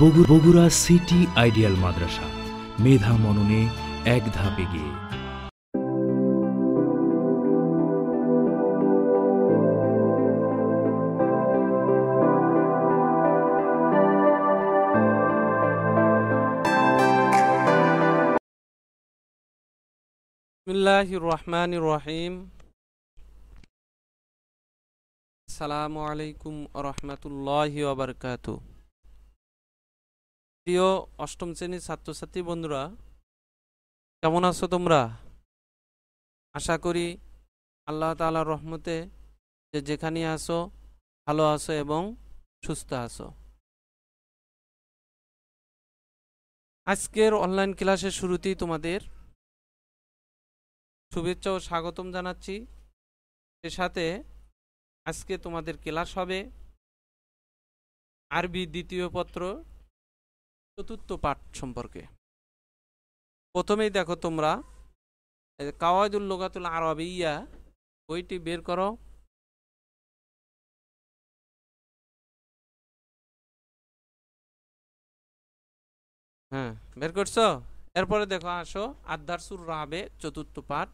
Bogura city ideal Madrasa মেধা মননে এক ধাপে গিয়ে রহমান রহিম আসসালামু আলাইকুম রহমতুল্লাহ ওবরকাতু প্রিয় অষ্টম শ্রেণীর ছাত্রছাত্রী বন্ধুরা কেমন আছো তোমরা আশা করি আল্লাহ তালার রহমতে যে যেখানে আসো ভালো আছো এবং সুস্থ আছো আজকের অনলাইন ক্লাসের শুরুতেই তোমাদের শুভেচ্ছা ও স্বাগতম জানাচ্ছি এর সাথে আজকে তোমাদের ক্লাস হবে আরবি দ্বিতীয় পত্র চতুর্থ পাঠ সম্পর্কে প্রথমেই দেখো তোমরা কাওয়াজুল আরব ইয়া বইটি বের করো হ্যাঁ বের করছো এরপরে দেখো আসো আদারসুর রাবে চতুর্থ পাঠ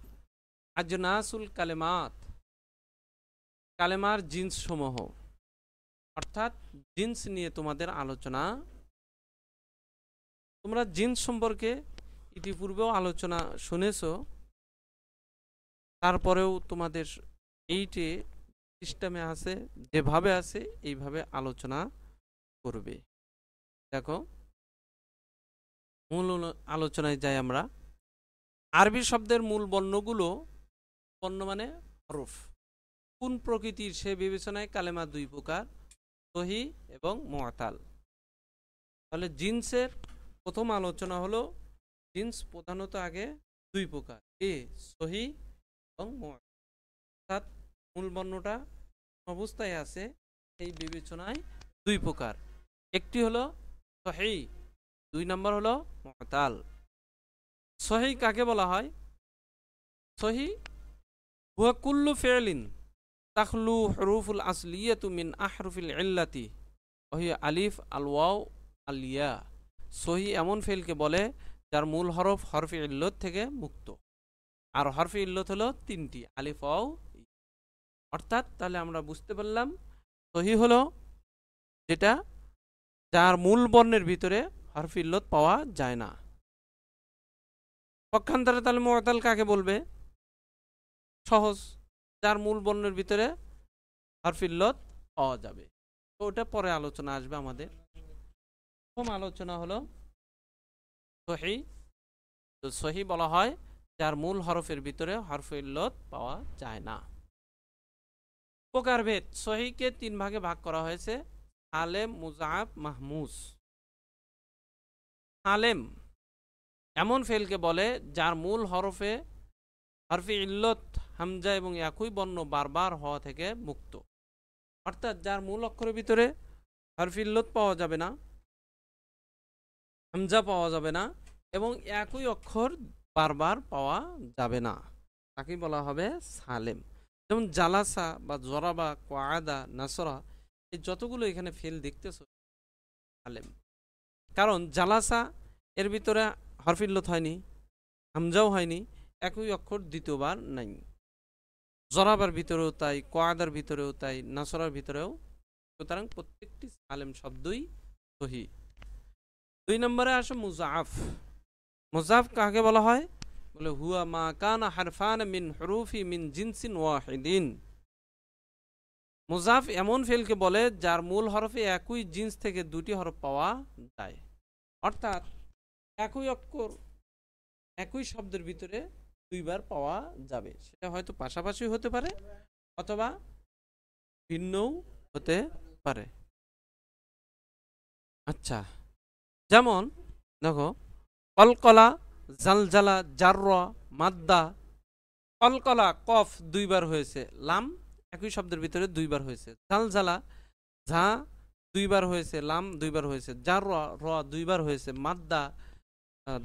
আজনাসুল কালেমাত কালেমার জিন্স সমূহ অর্থাৎ জিন্স নিয়ে তোমাদের আলোচনা তোমরা জিন সম্পর্কে ইতিপূর্বেও আলোচনা শুনেছ তারপরেও তোমাদের এইটে সিস্টেমে আছে যেভাবে আছে এইভাবে আলোচনা করবে দেখো মূল আলোচনায় যাই আমরা আরবি শব্দের মূল বর্ণগুলো বর্ণ মানে হরফ কোন প্রকৃতির সে বিবেচনায় কালেমা দুই প্রকার সহি এবং মোয়াতাল তাহলে জিন্সের প্রথম আলোচনা হলো জিন্স প্রধানত আগে দুই প্রকার এ সহি এবং অর্থাৎ মূল বর্ণটা অবস্থায় আছে সেই বিবেচনায় দুই প্রকার একটি হলো সহি দুই নম্বর হলো মতাল সহি কাকে বলা হয় সহি হুয়া কুল্লু ফেলিন তাখলু হরুফুল আসলিয়া তুমিন আহরুফিল ইল্লাতি আলিফ আল আলিয়া সহি এমন ফেলকে বলে যার মূল হরফ হরফি ইল্লত থেকে মুক্ত আর হরফি ইল্লত হলো তিনটি আলিফ অর্থাৎ তাহলে আমরা বুঝতে পারলাম সহি হলো যেটা যার মূল বর্ণের ভিতরে হরফি ইল্লত পাওয়া যায় না পক্ষান্তরে তাহলে মোয়াতাল কাকে বলবে সহজ যার মূল বর্ণের ভিতরে হরফিল্লত পাওয়া যাবে তো ওটা পরে আলোচনা আসবে আমাদের প্রথম আলোচনা হলো সহি তো সহি বলা হয় যার মূল হরফের ভিতরে হরফ ইল্লত পাওয়া যায় না প্রকারভেদ সহিকে তিন ভাগে ভাগ করা হয়েছে আলেম মুজাব মাহমুজ আলেম এমন ফেলকে বলে যার মূল হরফে হরফি ইল্লত হামজা এবং একই বর্ণ বারবার হওয়া থেকে মুক্ত অর্থাৎ যার মূল অক্ষরের ভিতরে হরফি ইল্লত পাওয়া যাবে না হামজা পাওয়া যাবে না এবং একই অক্ষর বারবার পাওয়া যাবে না তাকে বলা হবে সালেম যেমন জালাসা বা জরাবা কোয়াদা নাসরা এই যতগুলো এখানে ফেল দেখতেছ সালেম কারণ জালাসা এর ভিতরে হরফিল্লত হয়নি হামজাও হয়নি একই অক্ষর দ্বিতীয়বার নাই জরাবার ভিতরেও তাই কোয়াদার ভিতরেও তাই নাসরার ভিতরেও সুতরাং প্রত্যেকটি সালেম শব্দই সহি দুই নম্বরে আসে মুজাফ মুজাফ কাকে বলা হয় বলে হুয়া মা কানা হারফান মিন হরুফি মিন জিনসিন ওয়াহিদিন মুজাফ এমন ফেলকে বলে যার মূল হরফে একই জিন্স থেকে দুটি হরফ পাওয়া যায় অর্থাৎ একই অক্ষর একই শব্দের ভিতরে দুইবার পাওয়া যাবে সেটা হয়তো পাশাপাশি হতে পারে অথবা ভিন্নও হতে পারে আচ্ছা যেমন দেখো কলকলা জালজালা জার মাদ্দা কলকলা কফ দুইবার হয়েছে লাম একই শব্দের ভিতরে দুইবার হয়েছে জালজালা ঝা দুইবার হয়েছে লাম দুইবার হয়েছে জার র দুইবার হয়েছে মাদ্দা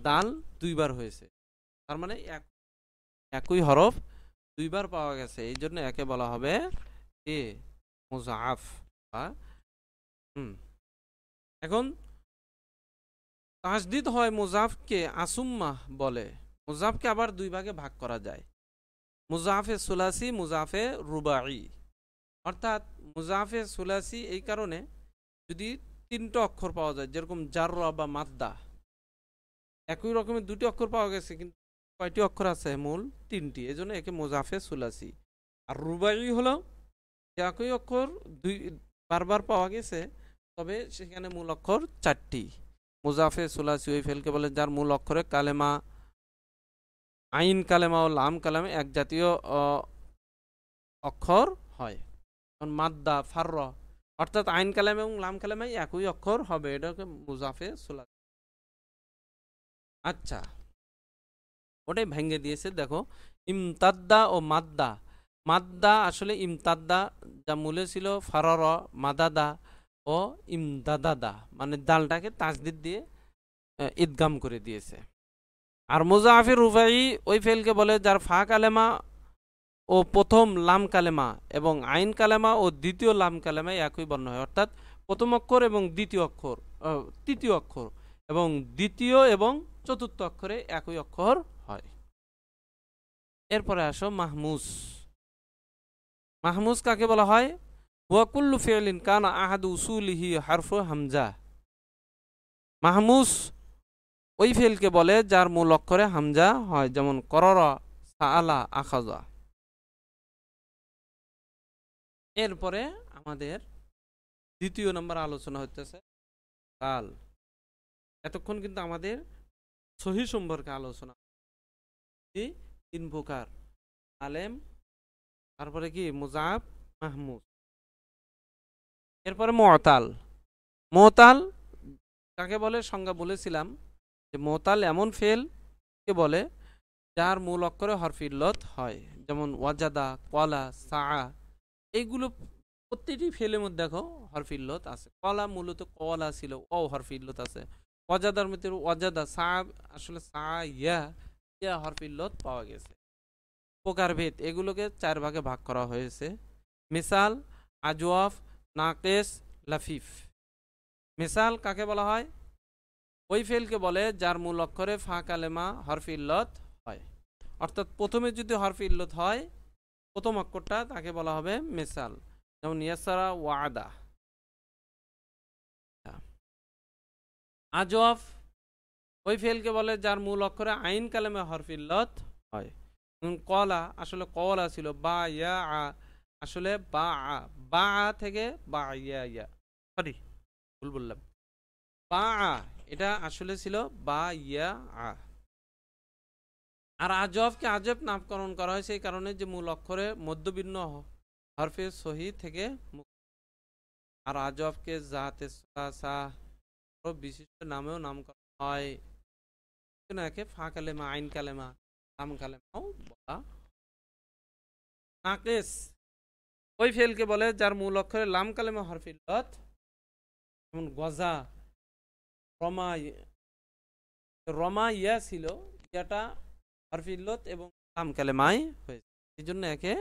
দাল দুইবার হয়েছে তার মানে এক একই হরফ দুইবার পাওয়া গেছে এই জন্য একে বলা হবে এ মোজাফ বা হুম এখন তাহাজদিদ হয় মুজাফকে আসুম্মাহ বলে মুজাফকে আবার দুই ভাগে ভাগ করা যায় মুজাফে সুলাসি মুজাফে রুবাই অর্থাৎ মুজাফে সুলাসি এই কারণে যদি তিনটা অক্ষর পাওয়া যায় যেরকম জাররা বা মাদ্দা একই রকমের দুটি অক্ষর পাওয়া গেছে কিন্তু কয়টি অক্ষর আছে মূল তিনটি এই জন্য একে মুজাফে সুলাসি আর রুবাই হলো একই অক্ষর দুই বারবার পাওয়া গেছে তবে সেখানে মূল অক্ষর চারটি মুজাফে সুলাসি ওই ফেলকে বলে যার মূল অক্ষরে কালেমা আইন কালেমা ও লাম কালেমা এক জাতীয় অক্ষর হয় মাদ্দা ফার্র অর্থাৎ আইন কালেমা এবং লাম কালেমাই একই অক্ষর হবে এটাকে মুজাফে সুলাসি আচ্ছা ওটাই ভেঙে দিয়েছে দেখো ইমতাদ্দা ও মাদ্দা মাদ্দা আসলে ইমতাদ্দা যা মূলে ছিল ফারর মাদাদা ও ইমদাদাদা মানে দালটাকে তাজদিদ দিয়ে ইদগাম করে দিয়েছে আর মুজাফির রুফাই ওই ফেলকে বলে যার ফা কালেমা ও প্রথম লাম কালেমা এবং আইন কালেমা ও দ্বিতীয় লাম কালেমা একই বর্ণ হয় অর্থাৎ প্রথম অক্ষর এবং দ্বিতীয় অক্ষর তৃতীয় অক্ষর এবং দ্বিতীয় এবং চতুর্থ অক্ষরে একই অক্ষর হয় এরপরে আসো মাহমুজ মাহমুজ কাকে বলা হয় ওয়াকুল্লু ফেলিন কান আহাদ উসুলিহি হারফ হামজা মাহমুস ওই ফেলকে বলে যার মূল অক্ষরে হামজা হয় যেমন কররা সালা আখাজা এরপরে আমাদের দ্বিতীয় নম্বর আলোচনা হচ্ছে কাল এতক্ষণ কিন্তু আমাদের সহি সম্পর্কে আলোচনা তিন প্রকার আলেম তারপরে কি মুজাব মাহমুদ এরপরে মতাল মতাল কাকে বলে সংজ্ঞা বলেছিলাম যে মতাল এমন ফেল কে বলে যার মূল অক্ষরে হরফিল্লত হয় যেমন ওয়াজাদা কলা সা এইগুলো প্রত্যেকটি ফেলের মধ্যে দেখো হরফিল্লত আছে কলা মূলত কলা ছিল অ হরফিল্লত আছে ওয়াজাদার মধ্যে ওয়াজাদা সা আসলে সা ইয়া ইয়া হরফিল্লত পাওয়া গেছে প্রকারভেদ এগুলোকে চার ভাগে ভাগ করা হয়েছে মিসাল আজওয়াফ নাকেস লাফিফ মিসাল কাকে বলা হয় ওই ফেলকে বলে যার মূল অক্ষরে ফাঁকালেমা কালেমা হরফ ইল্লত হয় অর্থাৎ প্রথমে যদি হরফ ইল্লত হয় প্রথম অক্ষরটা তাকে বলা হবে মিসাল যেমন ইয়াসারা ওয়াদা আজফ ওই ফেলকে বলে যার মূল অক্ষরে আইন কালেমা হরফ ইল্লত হয় কলা আসলে কলা ছিল বা ইয়া আ আসলে বা বা থেকে বা ইয়া ইয়া সরি ভুল বললাম বা আ এটা আসলে ছিল বা ইয়া আ আর আজবকে আজব নামকরণ করা হয়েছে এই কারণে যে মূল অক্ষরে মধ্যবিন্ন হরফে সহি থেকে আর আজবকে জাহাতে বিশিষ্ট নামেও নামকরণ হয় একে ফা কালেমা আইন কালেমা নাম কালেমাও বলা নাকেশ ওই ফেলকে বলে যার মূল অক্ষরে লাম কালেমা হরফিল যেমন গজা রমা রমা ইয়া ছিল ইয়াটা হরফিল্লত এবং লাম কালেমাই হয়েছে এই জন্য একে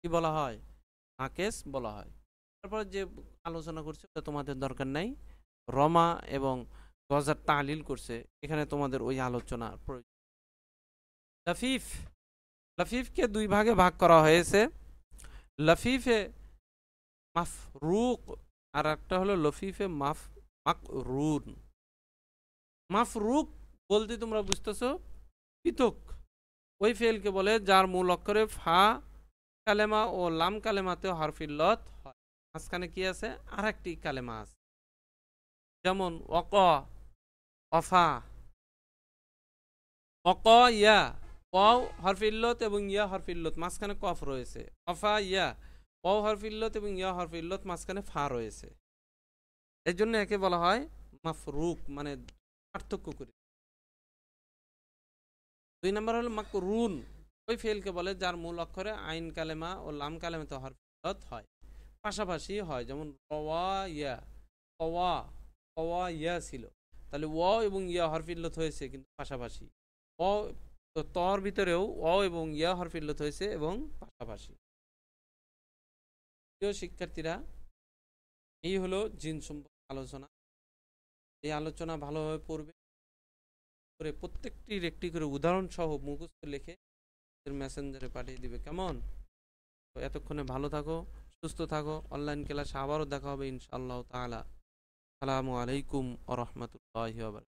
কি বলা হয় আকেস বলা হয় তারপর যে আলোচনা করছে ওটা তোমাদের দরকার নাই রমা এবং গজার তালিল করছে এখানে তোমাদের ওই আলোচনা প্রয়োজন লাফিফ লাফিফকে দুই ভাগে ভাগ করা হয়েছে লফিফে মাফরুক আর একটা হলো লফিফে মাফ মাকরুন মাফরুক বলতে তোমরা বুঝতেছো পৃথক ওই ফেলকে বলে যার মূল অক্ষরে ফা কালেমা ও লাম কালেমাতেও হারফিল্লত হয় মাঝখানে কি আছে আর একটি কালেমা আছে যেমন অক অফা অক ইয়া ওয়াও হরফ ইল্লত এবং ইয়া হরফ ইল্লত মাঝখানে কফ রয়েছে কফা ইয়া ওয়াও হরফ ইল্লত এবং ইয়া হরফ ইল্লত মাঝখানে ফা রয়েছে এর জন্য একে বলা হয় মাফরুক মানে পার্থক্য করি দুই নম্বর হলো মাকরুন ওই ফেলকে বলে যার মূল অক্ষরে আইন কালেমা ও লাম কালেমা হরফ ইল্লত হয় পাশাপাশি হয় যেমন রওয়া ইয়া কওয়া কওয়া ইয়া ছিল তাহলে ও এবং ইয়া হরফ ইল্লত হয়েছে কিন্তু পাশাপাশি অ তো তর ভিতরেও অ এবং ইয়া হরফিল্লত হয়েছে এবং পাশাপাশি প্রিয় শিক্ষার্থীরা এই হলো জিন সম্পর্কে আলোচনা এই আলোচনা ভালোভাবে পড়বে করে প্রত্যেকটির একটি করে উদাহরণ সহ মুখস্থ লিখে মেসেঞ্জারে পাঠিয়ে দিবে কেমন তো এতক্ষণে ভালো থাকো সুস্থ থাকো অনলাইন ক্লাসে আবারও দেখা হবে ইনশাআল্লাহ তালা সালামু আলাইকুম আ রহমতুল্লাহ